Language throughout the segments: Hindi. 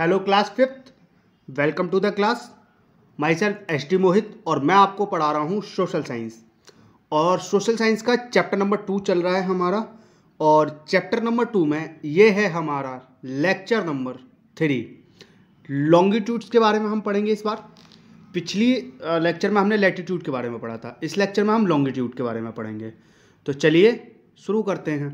hello class fifth welcome to the class myself S D Mohit और मैं आपको पढ़ा रहा हूँ सोशल साइंस और सोशल साइंस का चैप्टर नंबर टू चल रहा है हमारा और चैप्टर नंबर टू में ये है हमारा लेक्चर नंबर थ्री लॉन्गिट्यूड्स के बारे में हम पढ़ेंगे इस बार पिछली लेक्चर में हमने लेटीट्यूड के बारे में पढ़ा था इस लेक्चर में हम लॉन्गिट्यूड के बारे में पढ़ेंगे तो चलिए शुरू करते हैं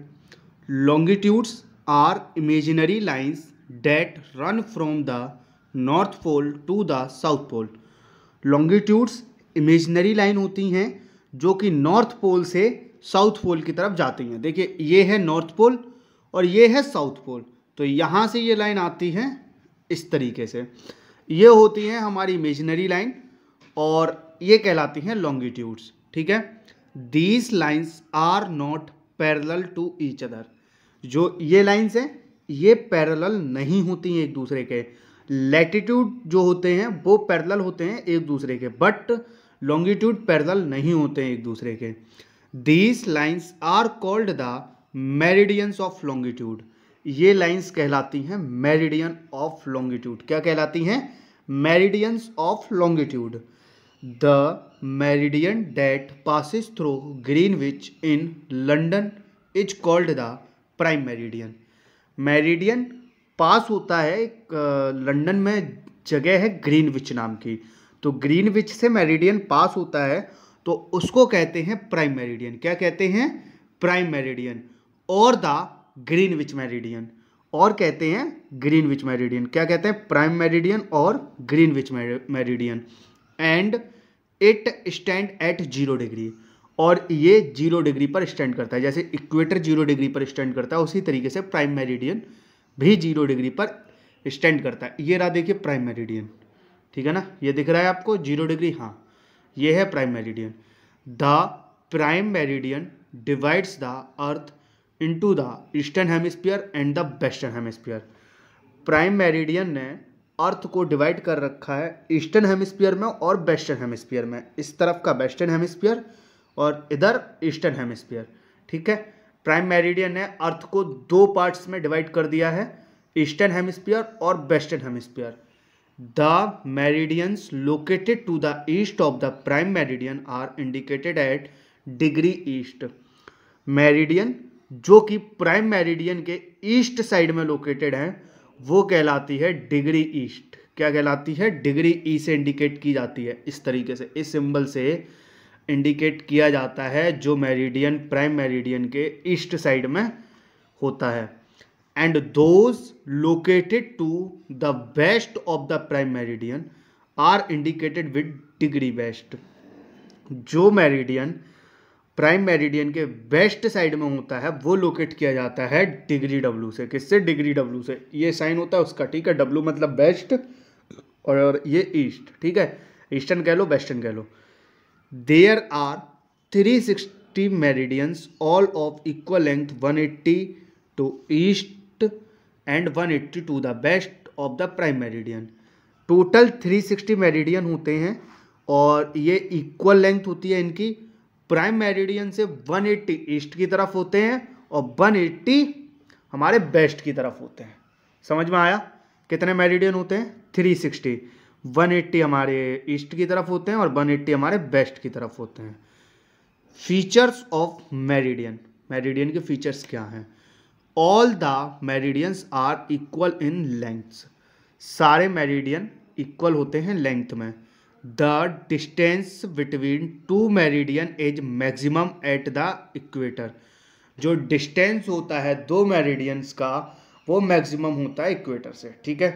longitudes are imaginary lines that run from the north pole to the south pole longitudes imaginary line होती हैं जो कि नॉर्थ पोल से साउथ पोल की तरफ जाती हैं देखिए ये है नॉर्थ पोल और ये है साउथ पोल तो यहाँ से ये लाइन आती है इस तरीके से ये होती हैं हमारी इमेजनरी लाइन और ये कहलाती हैं लॉन्गिट्यूड्स ठीक है these lines are not parallel to each other जो ये लाइन्स हैं ये पैरेलल नहीं होती हैं एक दूसरे के लैटिट्यूड जो होते हैं वो पैरेलल होते हैं एक दूसरे के बट लॉन्गिट्यूड पैरेलल नहीं होते हैं एक दूसरे के these lines are called the meridians of longitude ये लाइंस कहलाती हैं मेरिडियन ऑफ लॉन्गिट्यूड क्या कहलाती हैं meridians of longitude the meridian that passes through Greenwich in London is called the prime meridian meridian pass होता है लंदन में जगह है ग्रीनविच नाम की तो ग्रीनविच से मेरिडियन पास होता है तो उसको कहते हैं प्राइम मेरिडियन क्या कहते हैं प्राइम मेरिडियन और द ग्रीनविच मेरिडियन और कहते हैं ग्रीनविच मेरिडियन क्या कहते हैं प्राइम मेरिडियन और Greenwich meridian and it stand at zero degree और ये जीरो डिग्री पर स्टैंड करता है जैसे इक्वेटर जीरो डिग्री पर स्टैंड करता है उसी तरीके से प्राइम मेरिडियन भी जीरो डिग्री पर स्टैंड करता है ये रहा देखिए प्राइम मेरिडियन ठीक है ना ये दिख रहा है आपको जीरो डिग्री हाँ ये है prime meridian the prime meridian divides the earth into the eastern hemisphere and the western hemisphere prime meridian ने अर्थ को डिवाइड कर रखा है ईस्टर्न हेमिस्फीयर में और वेस्टर्न हेमिस्फीयर में इस तरफ का वेस्टर्न हेमिस्फीयर और इधर ईस्टर्न हेमिस्फीयर ठीक है प्राइम मेरिडियन ने अर्थ को दो पार्ट्स में डिवाइड कर दिया है ईस्टर्न हेमिस्फीयर और western hemisphere the meridians located to the east of the prime meridian are indicated at degree east meridian जो कि प्राइम मेरिडियन के ईस्ट साइड में लोकेटेड है वो कहलाती है डिग्री ईस्ट क्या कहलाती है डिग्री ई से इंडिकेट की जाती है इस तरीके से इस सिंबल से इंडिकेट किया जाता है जो मेरिडियन प्राइम मेरिडियन के ईस्ट साइड में होता है and those located to the west of the prime meridian are indicated with degree west जो मेरिडियन प्राइम मेरिडियन के वेस्ट साइड में होता है वो लोकेट किया जाता है डिग्री डब्ल्यू से किससे डिग्री डब्ल्यू से ये साइन होता है उसका ठीक है डब्ल्यू मतलब वेस्ट और ये ईस्ट ठीक है ईस्टर्न कह लो वेस्टर्न कह लो there are three sixty meridians all of equal length one eighty to east and one eighty to the west of the prime meridian total three sixty meridian होते हैं और ये इक्वल लेंथ होती है इनकी प्राइम मेरिडियन से वन एट्टी ईस्ट की तरफ होते हैं और वन एट्टी हमारे बेस्ट की तरफ होते हैं समझ में आया कितने मेरिडियन होते हैं थ्री सिक्सटी 180 हमारे ईस्ट की तरफ होते हैं और 180 हमारे वेस्ट की तरफ होते हैं फीचर्स ऑफ मेरिडियन मेरिडियन के फीचर्स क्या हैं all the meridians are equal in lengths सारे मेरिडियन इक्वल होते हैं लेंथ में the distance between two meridian is maximum at the equator जो डिस्टेंस होता है दो मेरिडियंस का वो मैक्सिमम होता है इक्वेटर से ठीक है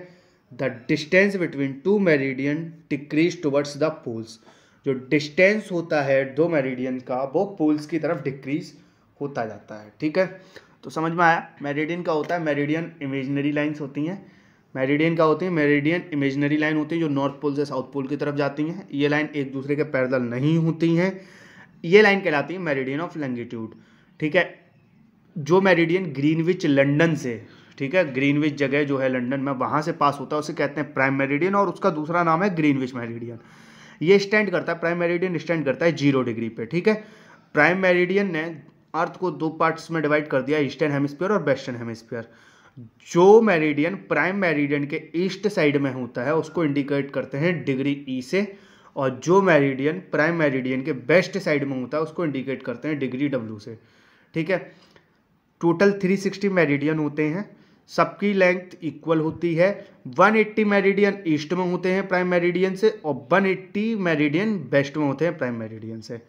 the distance between two meridian decrease towards the poles जो डिस्टेंस होता है दो मेरिडियन का वो पोल्स की तरफ डिक्रीज होता जाता है ठीक है तो समझ में आया मेरिडियन का होता है मेरिडियन इमेजनरी लाइन्स होती हैं मेरिडियन का होती है मेरिडियन इमेजनरी लाइन होती है जो नॉर्थ पोल से साउथ पोल की तरफ जाती हैं ये लाइन एक दूसरे के पैदल नहीं होती हैं ये लाइन कहलाती है मेरिडियन ऑफ लंगीट्यूड ठीक है जो मेरिडियन ग्रीनविच लंडन से ठीक है ग्रीनविच जगह जो है लंदन में वहां से पास होता है उसे कहते हैं प्राइम मेरिडियन और उसका दूसरा नाम है ग्रीनविच मेरिडियन ये स्टैंड करता है प्राइम मेरिडियन स्टैंड करता है जीरो डिग्री पे ठीक है प्राइम मेरिडियन ने अर्थ को दो पार्ट्स में डिवाइड कर दिया ईस्टर्न हेमिस्फीयर और वेस्टर्न हेमिस्फीयर जो मेरिडियन प्राइम मेरिडियन के ईस्ट साइड में होता है उसको इंडिकेट करते हैं डिग्री ई e से और जो मेरिडियन प्राइम मेरिडियन के बेस्ट साइड में होता है उसको इंडिकेट करते हैं डिग्री डब्ल्यू से ठीक है टोटल 360 मेरिडियन होते हैं सबकी लेंथ इक्वल होती है 180 मेरिडियन ईस्ट में होते हैं प्राइम मेरिडियन से और 180 मेरिडियन वेस्ट में होते हैं प्राइम मेरिडियन से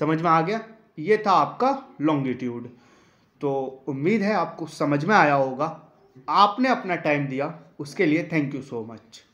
समझ में आ गया ये था आपका लॉन्गिट्यूड तो उम्मीद है आपको समझ में आया होगा आपने अपना टाइम दिया उसके लिए थैंक यू सो मच